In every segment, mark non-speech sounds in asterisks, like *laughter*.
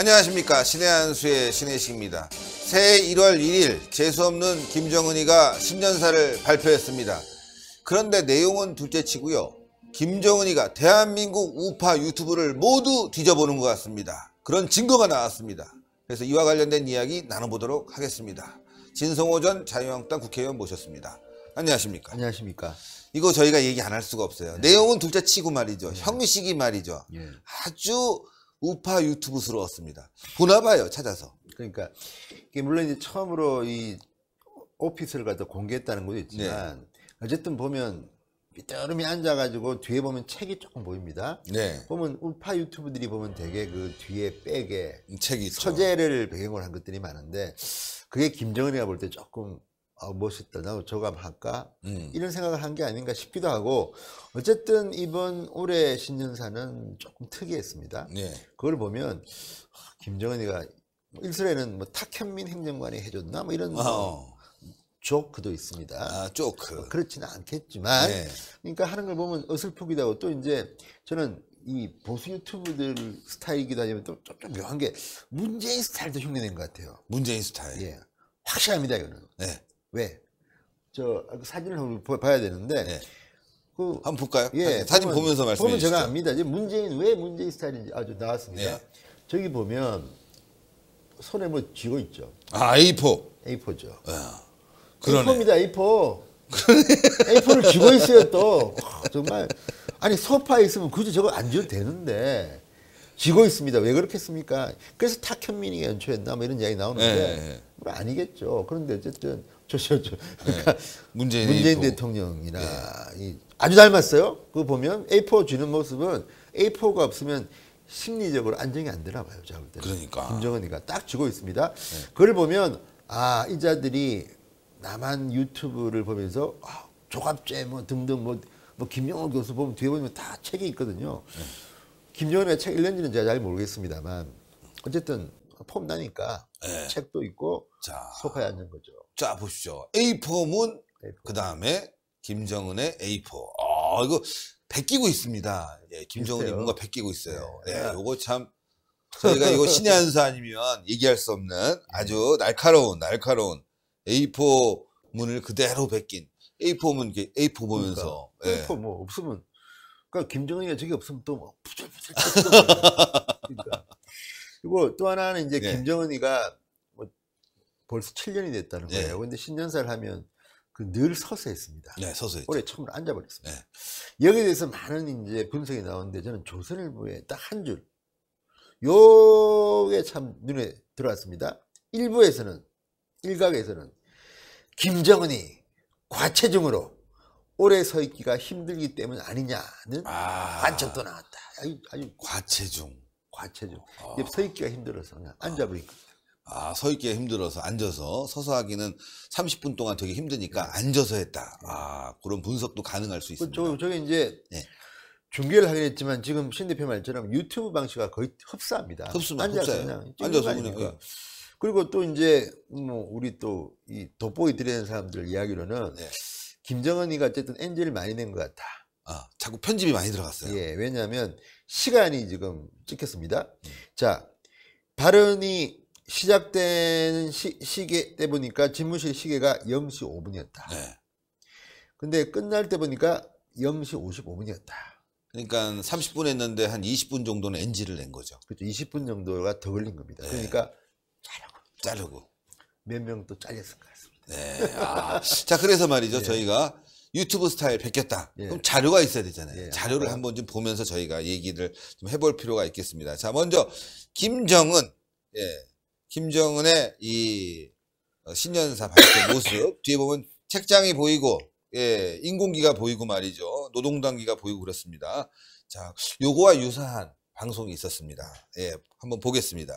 안녕하십니까 신해한수의 신혜식입니다 새해 1월 1일 재수없는 김정은이가 신년사를 발표했습니다 그런데 내용은 둘째치고요 김정은이가 대한민국 우파 유튜브를 모두 뒤져보는 것 같습니다 그런 증거가 나왔습니다 그래서 이와 관련된 이야기 나눠보도록 하겠습니다 진성호 전 자유한국당 국회의원 모셨습니다 안녕하십니까 안녕하십니까 이거 저희가 얘기 안 할 수가 없어요 네. 내용은 둘째치고 말이죠 네. 형식이 말이죠 네. 아주 우파 유튜브스러웠습니다. 보나 봐요, 찾아서. 그러니까 물론 이제 처음으로 이 오피스를 갖다 공개했다는 것도 있지만 네. 어쨌든 보면 뼈름이 앉아가지고 뒤에 보면 책이 조금 보입니다. 네. 보면 우파 유튜브들이 보면 되게 그 뒤에 백에 책이 서재를 배경으로 한 것들이 많은데 그게 김정은이가 볼 때 조금 아, 멋있다. 나도 저감할까? 음. 이런 생각을 한 게 아닌가 싶기도 하고, 어쨌든 이번 올해 신년사는 조금 특이했습니다. 네. 그걸 보면, 아, 김정은이가 일설에는 뭐 탁현민 행정관이 해줬나? 뭐 이런 뭐 조크도 있습니다. 아, 조크. 뭐 그렇지는 않겠지만, 네. 그러니까 하는 걸 보면 어설프기도 하고, 또 이제 저는 이 보수 유튜브들 스타일이기도 하지만 또 좀, 좀 묘한 게 문재인 스타일도 흉내낸 것 같아요. 문재인 스타일. 예. 확실합니다, 이거는. 네. 왜? 저 그 사진을 한번 봐야 되는데 네. 그 한번 볼까요? 예, 아니, 사진 보면, 보면서 말씀해 보면 주시죠. 제가 압니다. 문재인 왜 문재인 스타일인지 아주 나왔습니다. 네. 저기 보면 손에 뭐 쥐고 있죠. 아 A4. A4죠. 아, 그러네. A4입니다. A4. A4를 쥐고 *laughs* 있어요 또. 와, 아, 정말 아니 소파에 있으면 굳이 저거 안 쥐어도 되는데 쥐고 있습니다. 왜 그렇겠습니까? 그래서 탁현민이 연초했나 뭐 이런 이야기 나오는데 네. 네. 뭐 아니겠죠. 그런데 어쨌든 저, 죠 저. 네. 그러니까 문재인, 문재인 대통령이나 네. 이, 아주 닮았어요. 그거 보면 A4 주는 모습은 A4가 없으면 심리적으로 안정이 안 되나 봐요. 제가 볼 때는. 그러니까. 김정은이가 딱 주고 있습니다. 네. 그걸 보면 아, 이 자들이 남한 유튜브를 보면서 아, 조갑제 뭐 등등 뭐, 뭐 김영호 교수 보면 뒤에 보면 다 책이 있거든요. 네. 김정은의 책 읽는지는 제가 잘 모르겠습니다만 어쨌든 그 폼나니까 네. 예. 책도 있고 자, 소파에 앉은 거죠. 자 보십시오. A4문 A4. 그 다음에 김정은의 A4. 아 이거 베끼고 있습니다. 예, 김정은이 있어요. 뭔가 베끼고 있어요. 네. 예, 요거 참 저희가 이거 신의 한수 아니면 얘기할 수 없는 네. 아주 날카로운 날카로운 A4 문을 그대로 베낀 A4 문 A4 보면서 그러니까, 예. A4 뭐 없으면 그러니까 김정은이가 저기 없으면 또뭐 부들부들 *laughs* 그러니까 그리고 또 하나는 이제 네. 김정은이가 뭐 벌써 7년이 됐다는 네. 거예요. 그런데 신년사를 하면 그 늘 서서 했습니다. 네, 서서 했죠. 올해 처음으로 앉아버렸습니다. 네. 여기에 대해서 많은 이제 분석이 나오는데 저는 조선일보에 딱 한 줄. 요게 참 눈에 들어왔습니다. 일부에서는, 일각에서는 김정은이 과체중으로 오래 서 있기가 힘들기 때문 아니냐는 아. 관측도 나왔다. 아주, 아주 과체중. 과체죠. 아. 서 있기가 힘들어서 그냥 앉아버린 거예요. 아, 서 있기가 힘들어서 앉아서 서서 하기는 30분 동안 되게 힘드니까 네. 앉아서 했다. 네. 아, 그런 분석도 가능할 수 그 있습니다. 저, 저게 이제 네. 중계를 하긴 했지만 지금 신 대표 말처럼 유튜브 방식과 거의 흡사합니다. 흡수만 앉아서 흡사해요. 그냥 앉아서 보니 예. 그리고 또 이제 뭐 우리 또이 돋보이 드리는 사람들 이야기로는 네. 김정은이가 어쨌든 엔젤을 많이 낸 것 같다. 아, 자꾸 편집이 많이 들어갔어요. 예, 왜냐하면 시간이 지금 찍혔습니다. 음. 자, 발언이 시작된 시, 시계 때 보니까 집무실 시계가 0시 5분이었다. 네. 근데 끝날 때 보니까 0시 55분이었다. 그러니까 30분 했는데 한 20분 정도는 NG를 낸 거죠. 그렇죠. 20분 정도가 더 걸린 겁니다. 네. 그러니까 자르고. 자르고. 몇 명 또 잘렸을 것 같습니다. 네. 아, 자, 그래서 말이죠. 네. 저희가 유튜브 스타일 베꼈다. 예. 그럼 자료가 있어야 되잖아요. 예. 자료를 아, 한번 좀 보면서 저희가 얘기를 좀 해볼 필요가 있겠습니다. 자, 먼저 김정은, 예, 김정은의 이 어, 신년사 발표 *laughs* 모습 뒤에 보면 책장이 보이고, 예, 인공기가 보이고 말이죠. 노동당기가 보이고 그렇습니다. 자, 요거와 유사한 방송이 있었습니다. 예, 한번 보겠습니다.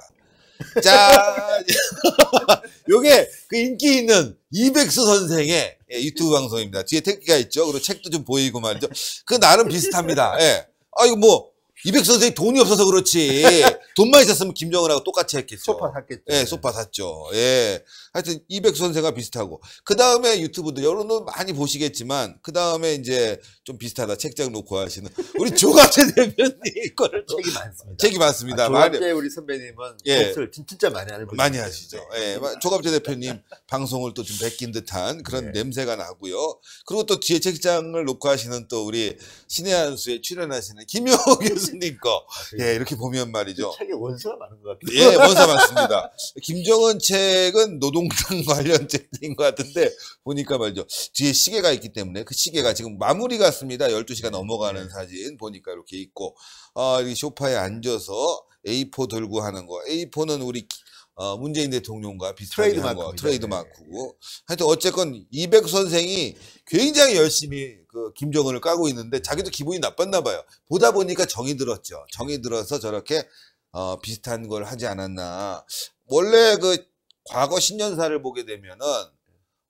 자, *laughs* 요게 그 인기 있는 이백수 선생의 예, 유튜브 방송입니다. 뒤에 택기가 있죠. 그리고 책도 좀 보이고 말이죠. 그 나름 비슷합니다. 예. 아, 이거 뭐, 이백 선생이 돈이 없어서 그렇지. *laughs* 돈만 있었으면 김정은하고 똑같이 했겠죠. 소파 샀겠죠. 예, 소파 샀죠. 예. 하여튼 이백 선생과 비슷하고. 그 다음에 유튜브도 여러분 많이 보시겠지만, 그 다음에 이제 좀 비슷하다. 책장 놓고 하시는 우리 조갑재 대표님 거를. 책이 많습니다. 책이 많습니다. 아, 조갑재 우리 선배님은 예. 복수 진짜 많이 하는 분 많이 하시죠. 네. 예. 조갑재 대표님 *laughs* 방송을 또 좀 베낀 듯한 그런 네. 냄새가 나고요. 그리고 또 뒤에 책장을 놓고 하시는 또 우리 신의 한수에 출연하시는 김효 *laughs* 교수 있습니까? 아, 그 예, 이렇게 보면 말이죠. 그 책에 원서가 많은 것 같아요. 예, 원서 많습니다. 김정은 책은 노동당 *laughs* 관련 책인 것 같은데 보니까 말이죠. 뒤에 시계가 있기 때문에 그 시계가 지금 마무리 같습니다. 12시가 넘어가는 네. 사진 보니까 이렇게 있고 아, 이쇼파에 앉아서 A4 들고 하는 거. A4는 우리 어, 문재인 대통령과 비슷하게 트레이드 마크 트레이드 네. 마크고 하여튼 어쨌건 이백 선생이 굉장히 열심히 그 김정은을 까고 있는데 자기도 기분이 나빴나 봐요. 보다 보니까 정이 들었죠. 정이 들어서 저렇게 어, 비슷한 걸 하지 않았나. 원래 그 과거 신년사를 보게 되면은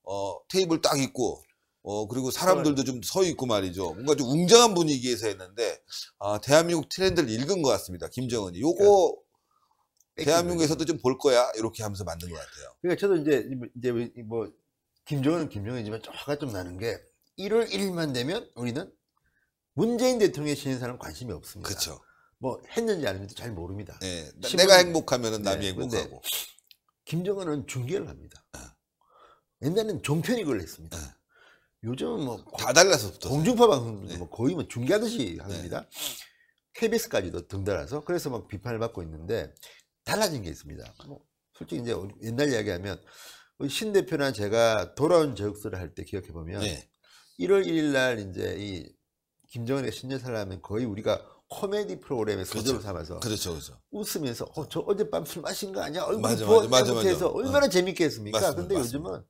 어, 테이블 딱 있고 어, 그리고 사람들도 그러니까. 좀서 있고 말이죠. 뭔가 좀 웅장한 분위기에서 했는데, 아, 대한민국 트렌드를 읽은 것 같습니다. 김정은이. 요거 그러니까. 대한민국에서도 좀 볼 거야 이렇게 하면서 만든 것 같아요. 그러니까 저도 이제 이제 뭐 김정은은 김정은이지만 화가 좀 나는 게 1월 1일만 되면 우리는 문재인 대통령의 신인사는 관심이 없습니다. 그렇죠. 뭐 했는지 아 했는지 잘 모릅니다. 네, 내가 행복하면 은 네. 남이 네, 행복하고. 김정은은 중계를 합니다. 네. 옛날에는 종편이 그걸 했습니다. 네. 요즘은 뭐다 달라서 공중파 방송도 네. 뭐 거의 뭐 중계하듯이 네. 합니다. KBS까지도 등달아서 그래서 막 비판을 받고 있는데 달라진 게 있습니다. 뭐. 솔직히 이제 옛날 이야기하면 신 대표나 제가 돌아온 저역수를 할 때 기억해 보면 네. 1월 1일 날 이제 이 김정은의 신년사를 하면 거의 우리가 코미디 프로그램의 그렇죠. 소재로 삼아서 그렇죠, 그렇죠. 웃으면서 어, 저 어젯밤 술 마신 거 아니야? 얼굴 부어서 얼마나 어. 재밌게 했습니까? 맞습니다, 근데 맞습니다. 요즘은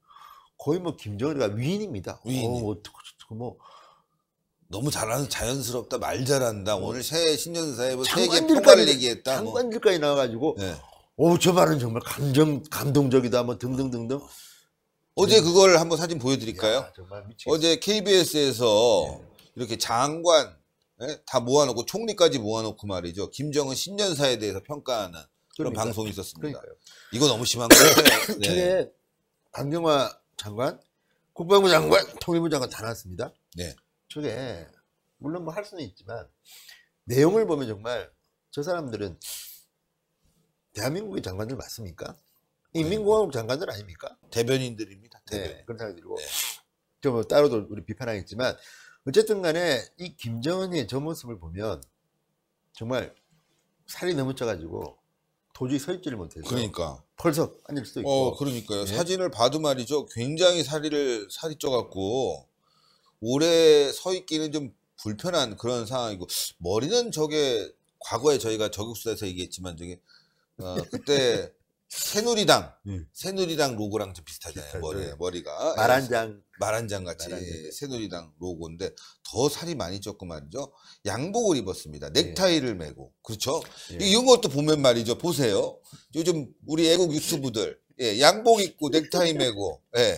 거의 뭐 김정은이가 위인입니다. 위인. 어, 어떻게 뭐 너무 잘하는 자연스럽다 말 잘한다 음. 오늘 새해 신년사에 뭐 세계 평가를 얘기했다 뭐. 장관들까지 뭐. 나와가지고 네. 오저 어, 말은 정말 감정 감동적이다 뭐 등등등등 어제 네. 그걸 한번 사진 보여드릴까요? 야, 어제 KBS에서 네. 이렇게 장관 예? 다 모아놓고 총리까지 모아놓고 말이죠 김정은 신년사에 대해서 평가하는 그런 러니까 방송이 있었습니다. 그러니까요. 이거 너무 심한 거예요. *laughs* 네. 네. 강경화 장관, 국방부 장관, 통일부 장관 다 나왔습니다. 네. 저게 물론 뭐 할 수는 있지만 내용을 보면 정말 저 사람들은 대한민국의 장관들 맞습니까? 네. 인민공화국 장관들 아닙니까? 대변인들입니다. 네, 대변인. 네, 그런 생각이 고 네. 좀 뭐 따로도 우리 비판하겠지만 어쨌든 간에 이 김정은의 저 모습을 보면 정말 살이 너무 쪄가지고 도저히 서 있지를 못해서 그러니까 펄썩 앉을 수도 어, 있고 어 그러니까요 네? 사진을 봐도 말이죠 굉장히 살이를 살이 쪄갖고 오래 서 있기는 좀 불편한 그런 상황이고 머리는 저게 과거에 저희가 저격수에서 얘기했지만 저게 어, 그때 *laughs* 새누리당 음. 새누리당 로고랑 좀 비슷하잖아요 머리 예. 머리가 말한장 말한장 예, 같이 말한장. 새누리당 로고인데 더 살이 많이 쪘고 말이죠 양복을 입었습니다 넥타이를 예. 메고 그렇죠 예. 이런 것도 보면 말이죠 보세요 요즘 우리 애국 유튜브들 예, 양복 입고 넥타이 메고 예.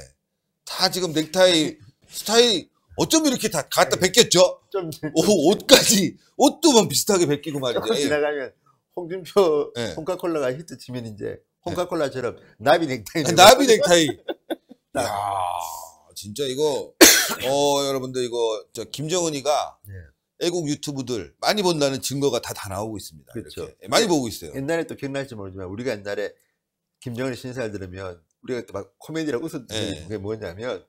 다 지금 넥타이 스타일 어쩜 이렇게 다 갖다 벗겼죠? 네. 좀, 좀 네. 오, 옷까지 옷도만 비슷하게 벗기고 말이죠. 예. 지나가면 홍준표 네. 홍카콜라가 히트 치면 이제 예. 홍카콜라처럼 나비 넥타이. 아, 나비 넥타이. *laughs* 야 진짜 이거 어 여러분들 이거 저 김정은이가 네. 애국 유튜브들 많이 본다는 증거가 다 다 나오고 있습니다. 그렇죠. 많이 보고 있어요. 옛날에 또 기억날지 모르지만 우리가 옛날에 김정은 신사를 들으면 우리가 또 막 코미디라고 웃었던 네. 게 뭐냐면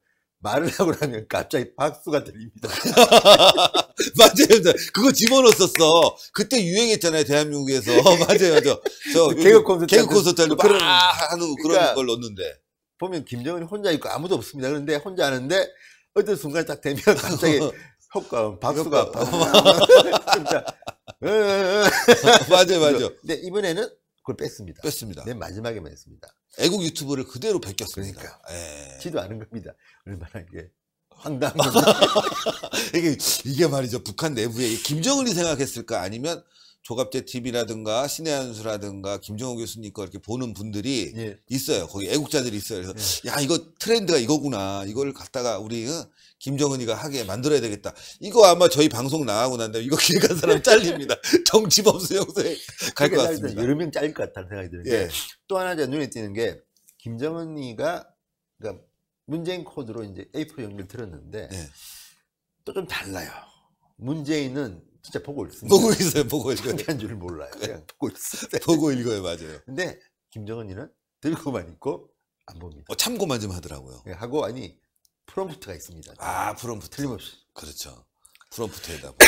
말을 하고 나면 갑자기 박수가 들립니다. *laughs* 맞아요. 그거 집어넣었었어. 그때 유행했잖아요. 대한민국에서. *laughs* *laughs* 맞아요. 맞저 그 개그 콘서트. 개그 콘서트 할때 뭐 그런, 아, 하는 그런 그러니까 걸 넣었는데. 보면 김정은 이 혼자 있고 아무도 없습니다. 그런데 혼자 하는데 어떤 순간 딱 되면 갑자기 효과, 박수가. 박수가. 그러니까, 어, 어, 어. 맞아요. 맞아요. 근데 이번에는 그걸 뺐습니다. 뺐습니다. 맨 마지막에만 했습니다. 애국 유튜브를 그대로 베꼈습니다. 그러니까. 예. 지도 않은 겁니다. 얼마나 이게 *laughs* 황당한 이게, 이게 말이죠. 북한 내부에 김정은이 생각했을까 아니면 조갑제 TV라든가 신의 한수라든가 김정호 교수님 거 이렇게 보는 분들이 예. 있어요. 거기 애국자들이 있어요. 그래서 예. 야 이거 트렌드가 이거구나. 이걸 갖다가 우리 김정은이가 하게 만들어야 되겠다. 이거 아마 저희 방송 나가고 난 다음에 이거 기획한 사람 잘립니다. 정치범수 영상에 갈 것 같습니다. 여러 명 잘릴 것 같다는 생각이 드는데 예. 또 하나 제 눈에 띄는 게 김정은이가 그러니까 문재인 코드로 이제 A4 연결 들었는데 예. 또좀 달라요. 문재인은 진짜 보고 읽습니다. 보고 있어요, 보고 읽어요. 한줄 몰라요. 그 그냥 보고 읽습니 보고 읽어요, 맞아요. 근데 김정은이는 들고만 있고 안 봅니다. 어, 참고만 좀 하더라고요. 네, 하고 아니 프롬프트가 있습니다. 아, 프롬프트. 틀림없이. 그렇죠. 프롬프트에다. *coughs* 보고.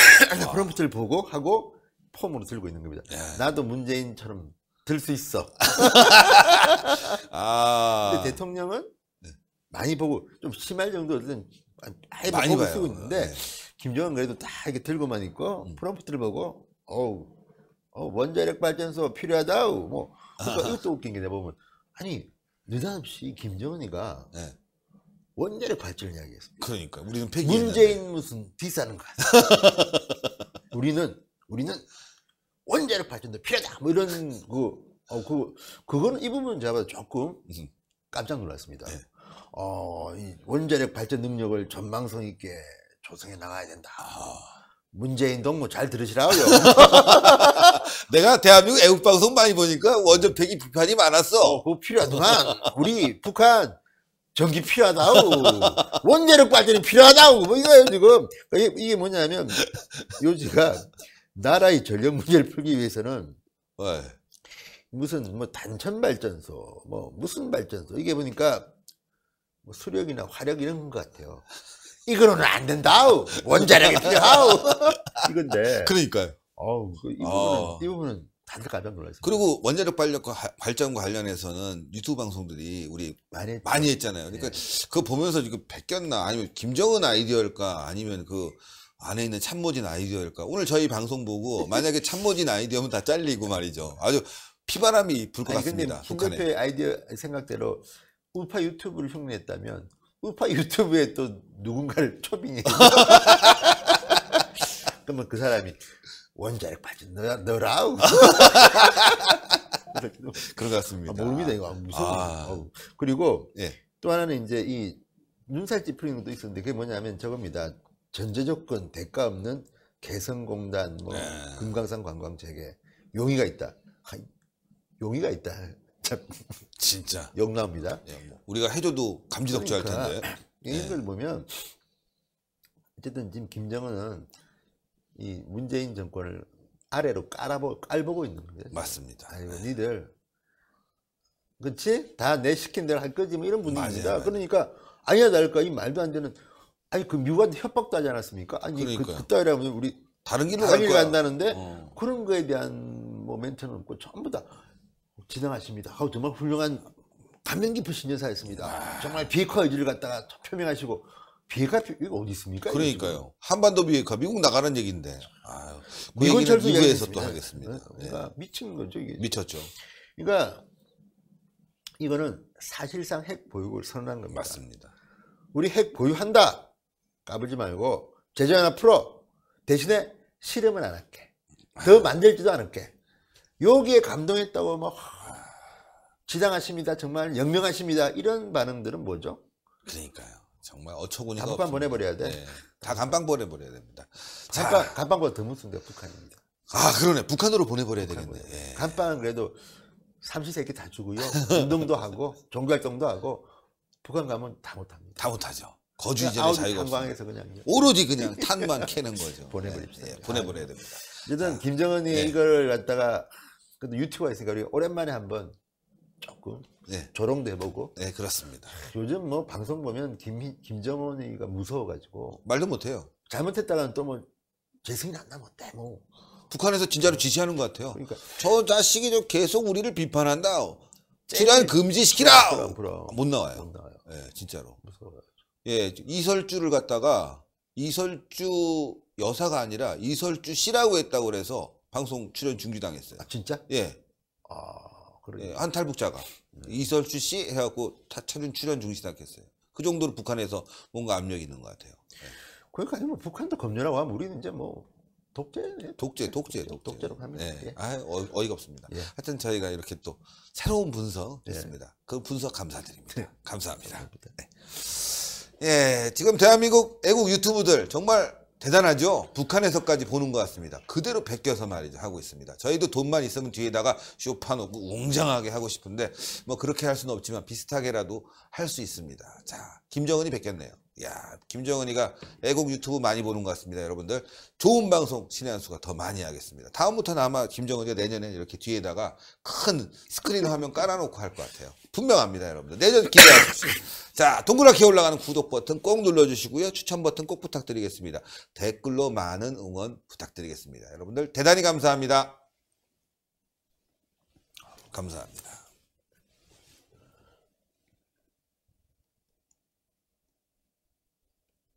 아. 프롬프트를 보고 하고 폼으로 들고 있는 겁니다. 예. 나도 문재인처럼 들 수 있어. *laughs* 아. 근데 대통령은 네. 많이 보고 좀 심할 정도는 많이 보고 봐요. 쓰고 있는데. 네. 김정은 그래도 다 이렇게 들고만 있고 음. 프롬프트를 보고 어우 어, 원자력 발전소 필요하다우 뭐 그러니까 이것도 웃긴 게 내 보면 아니 느닷없이 김정은이가 네. 원자력 발전을 이야기했어. 그러니까 우리는 문재인 무슨 디스하는 거야. *laughs* 우리는 우리는 원자력 발전도 필요하다 뭐 이런 그 어, 그, 그거는 이 부분 제가 조금 깜짝 놀랐습니다. 네. 어, 이 원자력 발전 능력을 전망성 있게 조성해 나가야 된다. 문재인 동무 잘 들으시라고요. *laughs* 내가 대한민국 애국 방송 많이 보니까 원전폐기 비판이 많았어. 어, 그 필요하구만. 우리 북한 전기 필요하다고. 원자력 발전이 필요하다고. 뭐 이거예요 지금. 이게 뭐냐면 요지가 나라의 전력 문제를 풀기 위해서는 무슨 뭐 단천 발전소, 뭐 무슨 발전소 이게 보니까 뭐 수력이나 화력 이런 것 같아요. 이거는 안 된다우. 원자력이 필요하우. *laughs* 이건데. 그러니까요. 어우, 그 이 부분은, 어. 이 부분은 다들 깜짝 놀랐어요. 그리고 원자력 발전과 발전과 관련해서는 유튜브 방송들이 우리 많이, 했죠. 많이 했잖아요. 그러니까 네. 그거 보면서 지금 베꼈나 아니면 김정은 아이디어일까 아니면 그 안에 있는 참모진 아이디어일까 오늘 저희 방송 보고 *laughs* 만약에 참모진 아이디어면 다 잘리고 말이죠. 아주 피바람이 불 것 같습니다. 근데 김 대표의 아이디어 생각대로 우파 유튜브를 흉내냈다면 우파 유튜브에 또 누군가를 초빙해. *laughs* 그러면 그 사람이 원자력 빠진 너라, 너라. *laughs* 그런 것 같습니다. 아, 모릅니다, 이거. 아, 무서워. 아. 그리고 예. 또 하나는 이제 이 눈살 찌푸리는 것도 있었는데 그게 뭐냐면 저겁니다. 전제 조건 대가 없는 개성공단, 뭐 예. 금강산 관광재개 용의가 있다. 아, 용의가 있다. *laughs* 진짜 영남입니다 예, 뭐. 우리가 해줘도 감지덕지할 그러니까, 텐데. 이걸 예. 보면 어쨌든 지금 김정은은 이 문재인 정권을 아래로 깔아보 깔보고 있는 거예요. 맞습니다. 아이고 네. 예. 니들 그렇지 다내 시킨 대로 할 거지 뭐 이런 분위입니다 그러니까 아니야 날까 이 말도 안 되는 아니 그 미국한테 협박도 하지 않았습니까? 아니 그 그러니까요. 그, 그따위라면 우리 다른 길로 다른 갈 거야. 간다는데 어. 그런 거에 대한 뭐 멘트는 없고 전부 다 지나가십니다. 아우, 정말 훌륭한 감명 깊으신 여사였습니다. 아... 정말 비핵화 의지를 갖다가 표명하시고 비핵화 이거 어디 있습니까? 그러니까요. 지금? 한반도 비핵화 미국 나가는 얘기인데. 아, 그 미군 철수 미국에서 또 하겠습니다. 그러니까 네. 미친 거죠 이게. 미쳤죠. 그러니까 이거는 사실상 핵 보유국을 선언한 겁니다. 맞습니다. 우리 핵 보유한다. 까불지 말고 제재 하나 풀어. 대신에 실험은 안 할게. 더 만들지도 않을게. 여기에 감동했다고 막 지당하십니다. 정말 영명하십니다. 이런 반응들은 뭐죠? 그러니까요. 정말 어처구니가 없 간판 보내버려야 돼. 네. 다 간판 보내버려야 됩니다. 잠깐 간판, 간판보다 더 무서운데 북한입니다. 아 그러네. 북한으로 보내버려야 북한 되겠네. 예. 간판은 그래도 삼시세끼 다 주고요. 운동도 하고 종교활동도 하고 북한 가면 다 못합니다. 다 못하죠. 거주의 그러니까 전에 자유가 없어서 그냥 오로지 그냥 탄만 캐는 거죠. *laughs* 보내버립시다. 예, 예. 보내버려야 됩니다. 일단 아, 김정은이 네. 이걸 갖다가 근데 유튜브가 있으니까 우리 오랜만에 한번 조금 네. 네 조롱도 해보고. 네, 그렇습니다. 요즘 뭐 방송 보면 김, 김정은이가 무서워가지고. 말도 못해요. 잘못했다가는 또뭐 재승이 난다 못해 뭐. 북한에서 진짜로 지시하는 것 같아요. 그러니까. 저 자식이 저 계속 우리를 비판한다. 치안 금지시키라. 그럼, 그럼. 못 나와요. 못 나와요. 예, 진짜로. 무서워요. 예, 이설주를 갖다가 이설주 여사가 아니라 이설주 씨라고 했다고 그래서 방송 출연 중지당했어요. 아, 진짜? 예. 아. 그러니까. 예, 한탈북자가 네. 이설주 씨 해갖고 타, 차륜 출연 중시당했어요. 그 정도로 북한에서 뭔가 압력이 있는 것 같아요. 예. 그러니까 뭐 북한도 검열하고 하면 우리는 이제 뭐 독재, 예, 독재, 독재, 독재, 로 하면 예. 예. 아, 어, 이가 없습니다. 예. 하여튼 저희가 이렇게 또 새로운 분석했습니다. 예. 그 분석 감사드립니다. 네. 감사합니다. 감사합니다. 네. 예, 지금 대한민국 애국 유튜브들 정말 대단하죠? 북한에서까지 보는 것 같습니다. 그대로 베껴서 말이죠. 하고 있습니다. 저희도 돈만 있으면 뒤에다가 쇼파 놓고 웅장하게 하고 싶은데 뭐 그렇게 할 수는 없지만 비슷하게라도 할 수 있습니다. 자, 김정은이 베꼈네요. 야 김정은이가 애국 유튜브 많이 보는 것 같습니다. 여러분들 좋은 방송 신의 한 수가 더 많이 하겠습니다. 다음부터는 아마 김정은이가 내년에 이렇게 뒤에다가 큰 스크린 화면 깔아놓고 할 것 같아요. 분명합니다. 여러분들 내년 기대하십시오. 자 동그랗게 올라가는 구독 버튼 꼭 눌러주시고요. 추천 버튼 꼭 부탁드리겠습니다. 댓글로 많은 응원 부탁드리겠습니다. 여러분들 대단히 감사합니다. 감사합니다.